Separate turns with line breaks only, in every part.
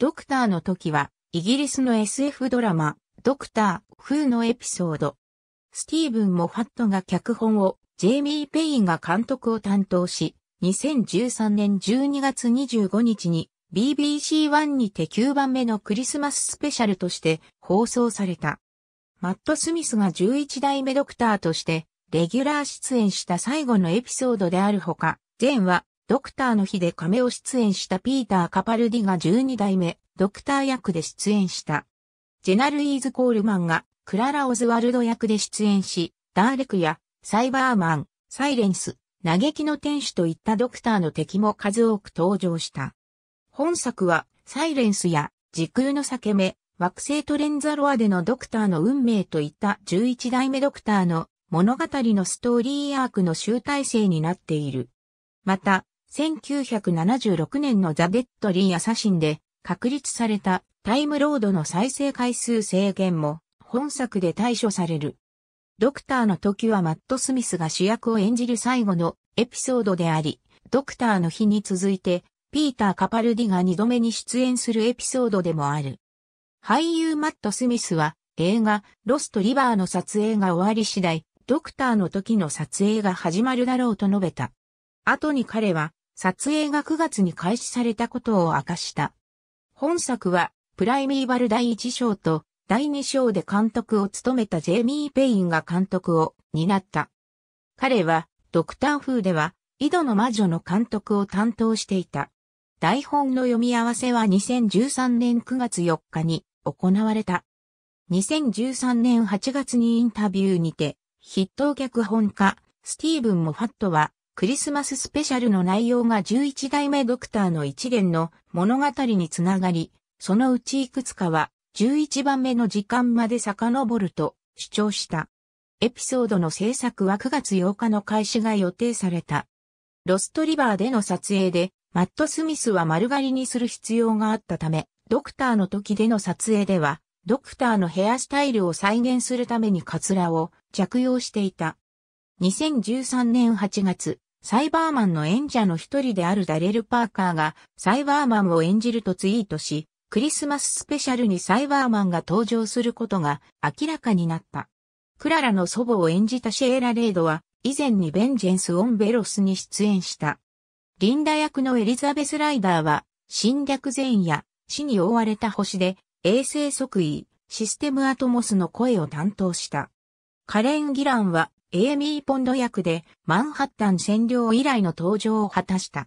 ドクターの時は、イギリスの SF ドラマ、ドクター風のエピソード。スティーブン・モファットが脚本を、ジェイミー・ペインが監督を担当し、2013年12月25日に BBC1 にて9番目のクリスマススペシャルとして放送された。マット・スミスが11代目ドクターとしてレギュラー出演した最後のエピソードであるほか、前はドクターの日で亀を出演したピーター・カパルディが12代目、ドクター役で出演した。ジェナルイーズ・コールマンが、クララ・オズワルド役で出演し、ダーレクや、サイバーマン、サイレンス、嘆きの天使といったドクターの敵も数多く登場した。本作は、サイレンスや、時空の裂け目、惑星トレンザロアでのドクターの運命といった11代目ドクターの物語のストーリーアークの集大成になっている。また、1976年のザ・デッド・リー・アサシンで確立されたタイムロードの再生回数制限も本作で対処される。ドクターの時はマット・スミスが主役を演じる最後のエピソードであり、ドクターの日に続いて、ピーター・カパルディが二度目に出演するエピソードでもある。俳優マット・スミスは映画ロスト・リバーの撮影が終わり次第、ドクターの時の撮影が始まるだろうと述べた。後に彼は撮影が9月に開始されたことを明かした。本作は、プライミーバル第1章と第2章で監督を務めたジェイミー・ペインが監督を担った。彼は、ドクター風では、井戸の魔女の監督を担当していた。台本の読み合わせは2013年9月4日に行われた。2013年8月にインタビューにて、筆頭脚本家、スティーブン・モファットは、クリスマススペシャルの内容が11代目ドクターの一連の物語につながり、そのうちいくつかは11番目の時間まで遡ると主張した。エピソードの制作は9月8日の開始が予定された。ロストリバーでの撮影で、マット・スミスは丸刈りにする必要があったため、ドクターの時での撮影では、ドクターのヘアスタイルを再現するためにカツラを着用していた。2013年8月、サイバーマンの演者の一人であるダレル・パーカーがサイバーマンを演じるとツイートし、クリスマススペシャルにサイバーマンが登場することが明らかになった。クララの祖母を演じたシェーラ・レイドは、以前にベンジェンス・オン・ベロスに出演した。リンダ役のエリザベス・ライダーは、侵略前夜、死に覆われた星で、衛星即位、システムアトモスの声を担当した。カレン・ギランは、エーミー・ポンド役でマンハッタン占領以来の登場を果たした。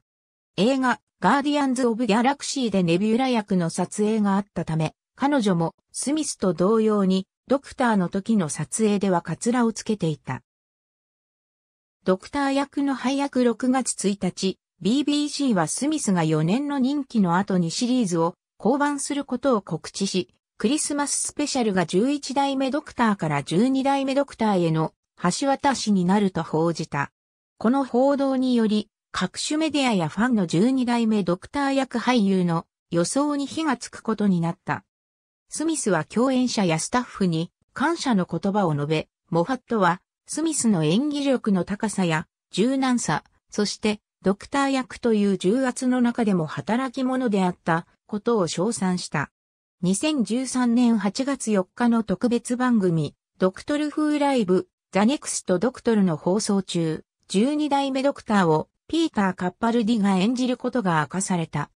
映画、ガーディアンズ・オブ・ギャラクシーでネビューラ役の撮影があったため、彼女もスミスと同様にドクターの時の撮影ではカツラをつけていた。ドクター役の配役6月1日、BBC はスミスが4年の任期の後にシリーズを降板することを告知し、クリスマススペシャルが11代目ドクターから12代目ドクターへの橋渡しになると報じた。この報道により、各種メディアやファンの12代目ドクター役俳優の予想に火がつくことになった。スミスは共演者やスタッフに感謝の言葉を述べ、モファットはスミスの演技力の高さや柔軟さ、そしてドクター役という重圧の中でも働き者であったことを称賛した。2013年8月4日の特別番組、ドクトル風ライブザネクストドクトルの放送中、12代目ドクターをピーター・カッパルディが演じることが明かされた。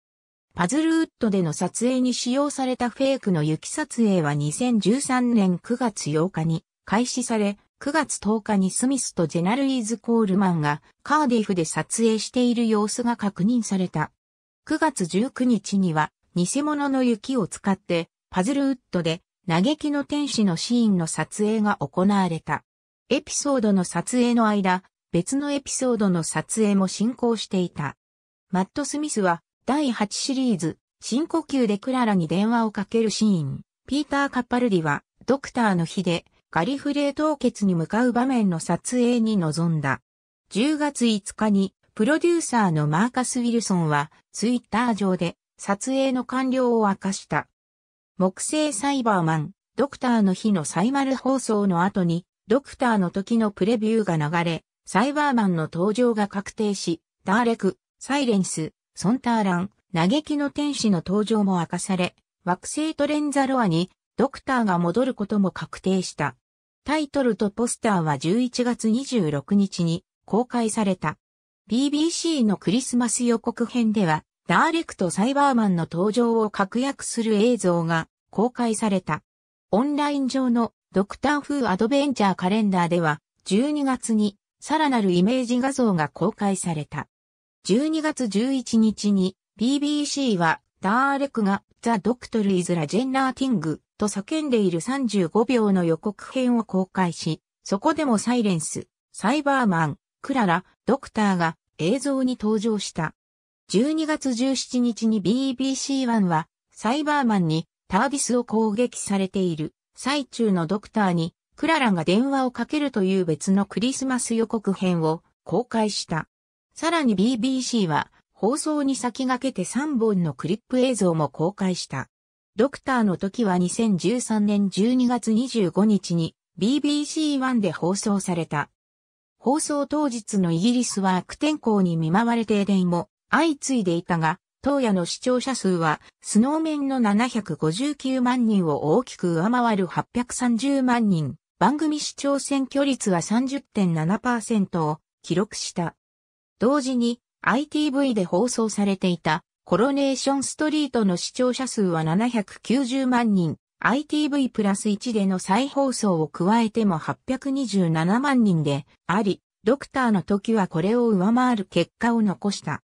パズルウッドでの撮影に使用されたフェイクの雪撮影は2013年9月8日に開始され、9月10日にスミスとジェナルイーズ・コールマンがカーディフで撮影している様子が確認された。9月19日には偽物の雪を使ってパズルウッドで嘆きの天使のシーンの撮影が行われた。エピソードの撮影の間、別のエピソードの撮影も進行していた。マット・スミスは、第8シリーズ、深呼吸でクララに電話をかけるシーン、ピーター・カッパルディは、ドクターの日で、ガリフレー凍結に向かう場面の撮影に臨んだ。10月5日に、プロデューサーのマーカス・ウィルソンは、ツイッター上で、撮影の完了を明かした。木星サイバーマン、ドクターの日のサイマル放送の後に、ドクターの時のプレビューが流れ、サイバーマンの登場が確定し、ダーレク、サイレンス、ソンターラン、嘆きの天使の登場も明かされ、惑星トレンザロアにドクターが戻ることも確定した。タイトルとポスターは11月26日に公開された。BBC のクリスマス予告編では、ダーレクとサイバーマンの登場を確約する映像が公開された。オンライン上のドクターフーアドベンチャーカレンダーでは、12月にさらなるイメージ画像が公開された。12月11日に BBC はダーレクがザ・ドクトル・イズ・ラ・ジェンナーティング、と叫んでいる35秒の予告編を公開し、そこでもサイレンス、サイバーマン、クララ、ドクターが映像に登場した。12月17日に BBC1 はサイバーマンにタービスを攻撃されている最中のドクターに、クララが電話をかけるという別のクリスマス予告編を公開した。さらに BBC は、放送に先駆けて3本のクリップ映像も公開した。ドクターの時は2013年12月25日に BBC1 で放送された。放送当日のイギリスは悪天候に見舞われ停電も相次いでいたが、当夜の視聴者数は、スノーメンの759万人を大きく上回る830万人、番組視聴選挙率は30.7%を記録した。同時に、ITV で放送されていた、コロネーションストリートの視聴者数は790万人、ITV プラス1での再放送を加えても827万人であり、ドクターの時はこれを上回る結果を残した。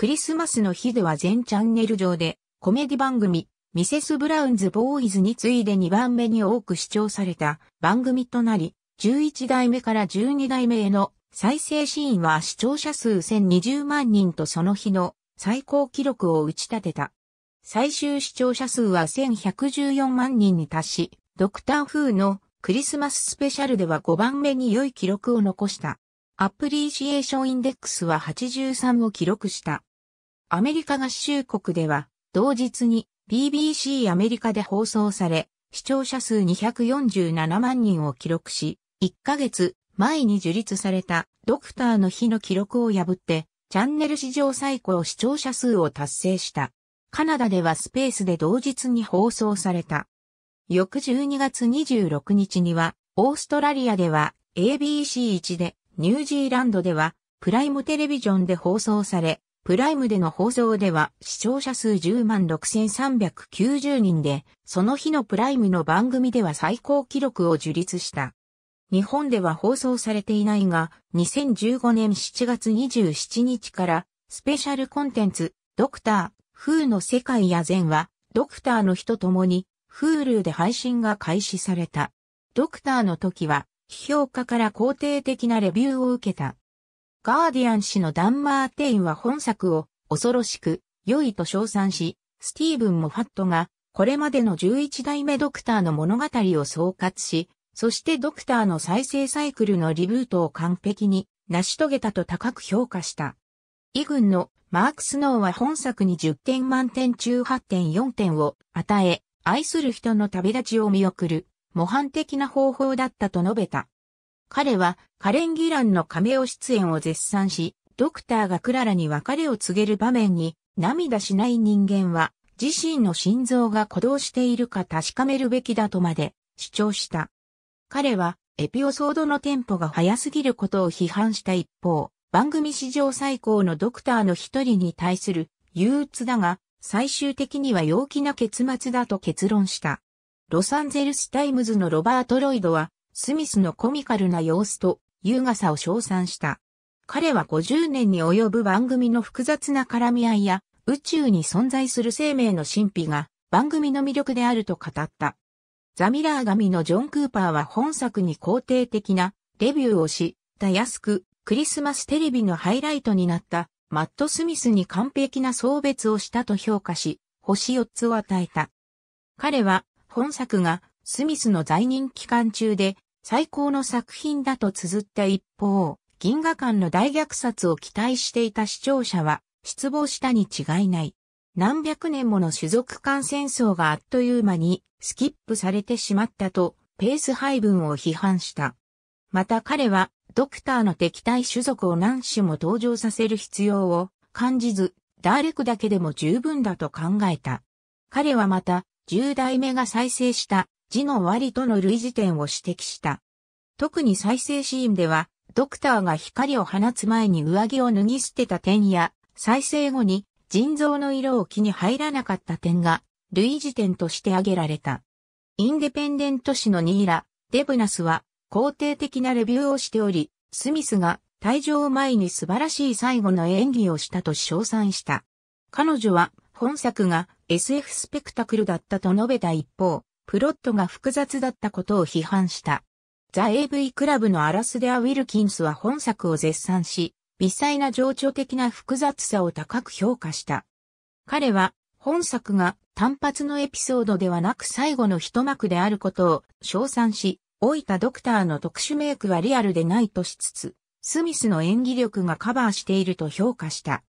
クリスマスの日では全チャンネル上で、コメディ番組、ミセス・ブラウンズ・ボーイズに次いで2番目に多く視聴された番組となり、11代目から12代目への再生シーンは視聴者数1020万人とその日の最高記録を打ち立てた。最終視聴者数は1114万人に達し、ドクターフーのクリスマススペシャルでは5番目に良い記録を残した。アプリシエーションインデックスは83を記録した。アメリカ合衆国では、同日に BBC アメリカで放送され、視聴者数247万人を記録し、1ヶ月前に樹立されたドクターの日の記録を破って、チャンネル史上最高視聴者数を達成した。カナダではスペースで同日に放送された。翌12月26日には、オーストラリアでは ABC1 で、ニュージーランドでは、プライムテレビジョンで放送され、プライムでの放送では視聴者数10万6390人で、その日のプライムの番組では最高記録を樹立した。日本では放送されていないが、2015年7月27日から、スペシャルコンテンツ、ドクター、風の世界や善は、ドクターの日と共に、フールーで配信が開始された。ドクターの時は、批評家から肯定的なレビューを受けた。ガーディアン氏のダン・マーテインは本作を恐ろしく良いと称賛し、スティーブン・モファットがこれまでの11代目ドクターの物語を総括し、そしてドクターの再生サイクルのリブートを完璧に成し遂げたと高く評価した。インのマーク・スノーは本作に10点満点中8.4点を与え、愛する人の旅立ちを見送る模範的な方法だったと述べた。彼はカレン・ギランのカメオ出演を絶賛し、ドクターがクララに別れを告げる場面に、涙しない人間は自身の心臓が鼓動しているか確かめるべきだとまで主張した。彼はエピソードのテンポが早すぎることを批判した一方、番組史上最高のドクターの一人に対する憂鬱だが、最終的には陽気な結末だと結論した。ロサンゼルスタイムズのロバート・ロイドは、スミスのコミカルな様子と優雅さを称賛した。彼は50年に及ぶ番組の複雑な絡み合いや宇宙に存在する生命の神秘が番組の魅力であると語った。ザ・ミラー神のジョン・クーパーは本作に肯定的なレビューをし、たやすくクリスマステレビのハイライトになったマット・スミスに完璧な送別をしたと評価し、星4つを与えた。彼は本作がスミスの在任期間中で最高の作品だと綴った一方、銀河間の大虐殺を期待していた視聴者は失望したに違いない。何百年もの種族間戦争があっという間にスキップされてしまったとペース配分を批判した。また彼はドクターの敵対種族を何種も登場させる必要を感じず、ダーレクだけでも十分だと考えた。彼はまた、10代目が再生した字の割との類似点を指摘した。特に再生シーンでは、ドクターが光を放つ前に上着を脱ぎ捨てた点や、再生後に腎臓の色を気に入らなかった点が、類似点として挙げられた。インデペンデント誌のニーラ、デブナスは、肯定的なレビューをしており、スミスが退場前に素晴らしい最後の演技をしたと称賛した。彼女は本作が SF スペクタクルだったと述べた一方、プロットが複雑だったことを批判した。ザ・ AV クラブのアラスデア・ウィルキンスは本作を絶賛し、微細な情緒的な複雑さを高く評価した。彼は、本作が単発のエピソードではなく最後の一幕であることを称賛し、老いたドクターの特殊メイクはリアルでないとしつつ、スミスの演技力がカバーしていると評価した。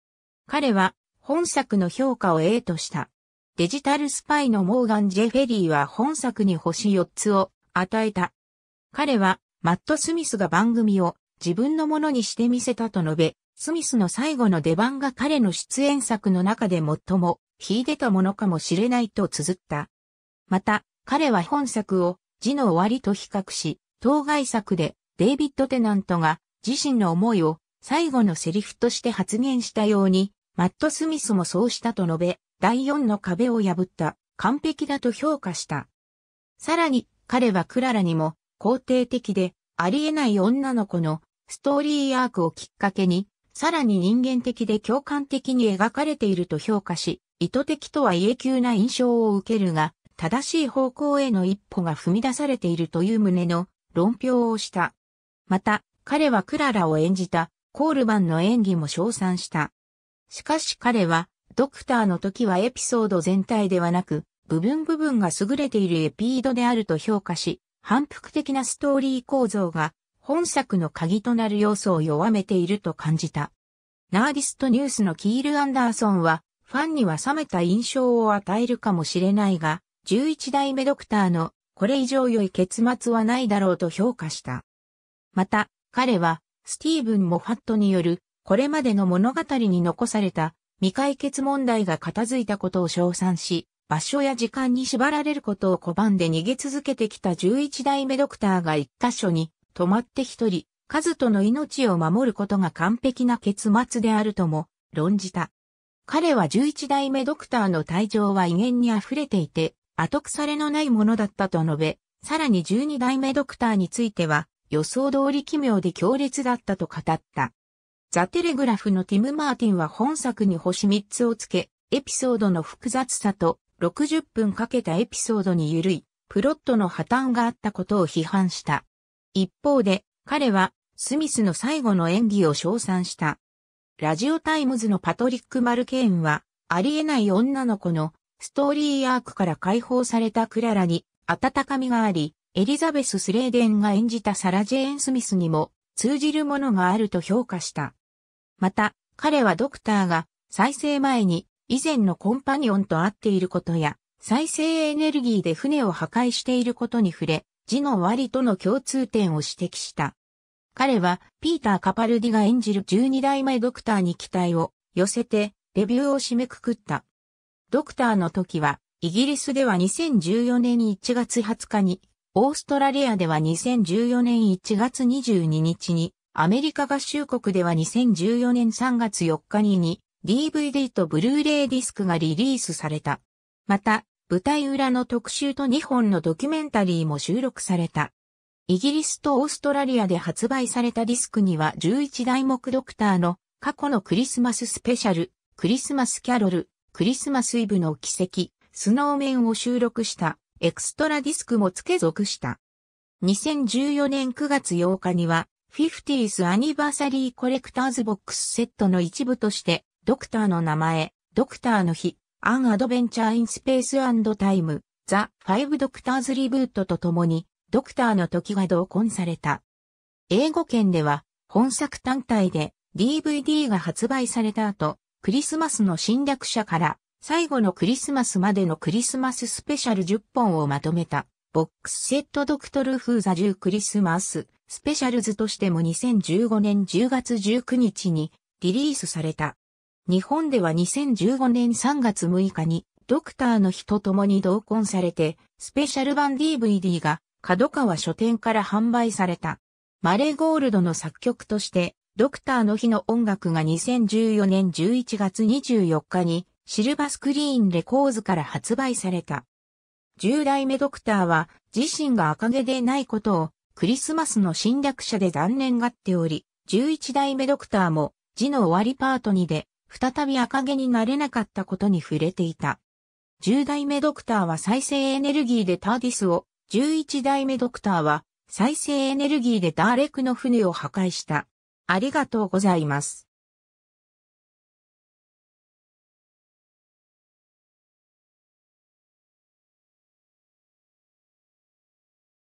彼は、本作の評価を A とした。デジタルスパイのモーガン・ジェフェリーは本作に星4つを与えた。彼は、マット・スミスが番組を自分のものにしてみせたと述べ、スミスの最後の出番が彼の出演作の中で最も秀でたものかもしれないと綴った。また、彼は本作を字の終わりと比較し、当該作でデイビッド・テナントが自身の思いを最後のセリフとして発言したように、マット・スミスもそうしたと述べ、第四の壁を破った完璧だと評価した。さらに彼はクララにも肯定的でありえない女の子のストーリーアークをきっかけにさらに人間的で共感的に描かれていると評価し意図的とは言え急な印象を受けるが正しい方向への一歩が踏み出されているという旨の論評をした。また彼はクララを演じたコールマンの演技も称賛した。しかし彼はドクターの時はエピソード全体ではなく、部分部分が優れているエピードであると評価し、反復的なストーリー構造が本作の鍵となる要素を弱めていると感じた。ナーディストニュースのキール・アンダーソンは、ファンには冷めた印象を与えるかもしれないが、11代目ドクターのこれ以上良い結末はないだろうと評価した。また、彼は、スティーブン・モファットによる、これまでの物語に残された未解決問題が片付いたことを称賛し、場所や時間に縛られることを拒んで逃げ続けてきた11代目ドクターが一箇所に止まって一人、カズトの命を守ることが完璧な結末であるとも論じた。彼は11代目ドクターの退場は威厳に溢れていて、後腐れのないものだったと述べ、さらに12代目ドクターについては予想通り奇妙で強烈だったと語った。ザ・テレグラフのティム・マーティンは本作に星3つをつけ、エピソードの複雑さと60分かけたエピソードに緩いプロットの破綻があったことを批判した。一方で彼はスミスの最後の演技を称賛した。ラジオタイムズのパトリック・マルケーンはありえない女の子のストーリーアークから解放されたクララに温かみがあり、エリザベス・スレーデンが演じたサラ・ジェーン・スミスにも通じるものがあると評価した。また、彼はドクターが再生前に以前のコンパニオンと会っていることや、再生エネルギーで船を破壊していることに触れ、字の割との共通点を指摘した。彼は、ピーター・カパルディが演じる12代前ドクターに期待を寄せて、レビューを締めくくった。ドクターの時は、イギリスでは2014年1月20日に、オーストラリアでは2014年1月22日にアメリカ合衆国では2014年3月4日に DVD とブルーレイディスクがリリースされた。また、舞台裏の特集と2本のドキュメンタリーも収録された。イギリスとオーストラリアで発売されたディスクには11大目ドクターの過去のクリスマススペシャル、クリスマスキャロル、クリスマスイブの奇跡、スノーメンを収録したエクストラディスクも付け属した。2014年9月8日には 50th アニバーサリーコレクターズボックスセットの一部として、ドクターの名前、ドクターの日、アンアドベンチャーインスペースタイム、ザ・ファイブドクターズリブートとともに、ドクターの時が同梱された。英語圏では、本作単体で DVD が発売された後、クリスマスの侵略者から最後のクリスマスまでのクリスマススペシャル10本をまとめた、ボックスセットドクトルフーザュー・クリスマススペシャルズとしても2015年10月19日にリリースされた。日本では2015年3月6日にドクターの日と共に同梱されて、スペシャル版 DVD が角川書店から販売された。マレーゴールドの作曲として、ドクターの日の音楽が2014年11月24日にシルバスクリーンレコーズから発売された。10代目ドクターは自身が赤毛でないことをクリスマスの侵略者で残念がっており、11代目ドクターも、字の終わりパート2で、再び赤毛になれなかったことに触れていた。10代目ドクターは再生エネルギーでターディスを、11代目ドクターは、再生エネルギーでダーレクの船を破壊した。ありがとうございます。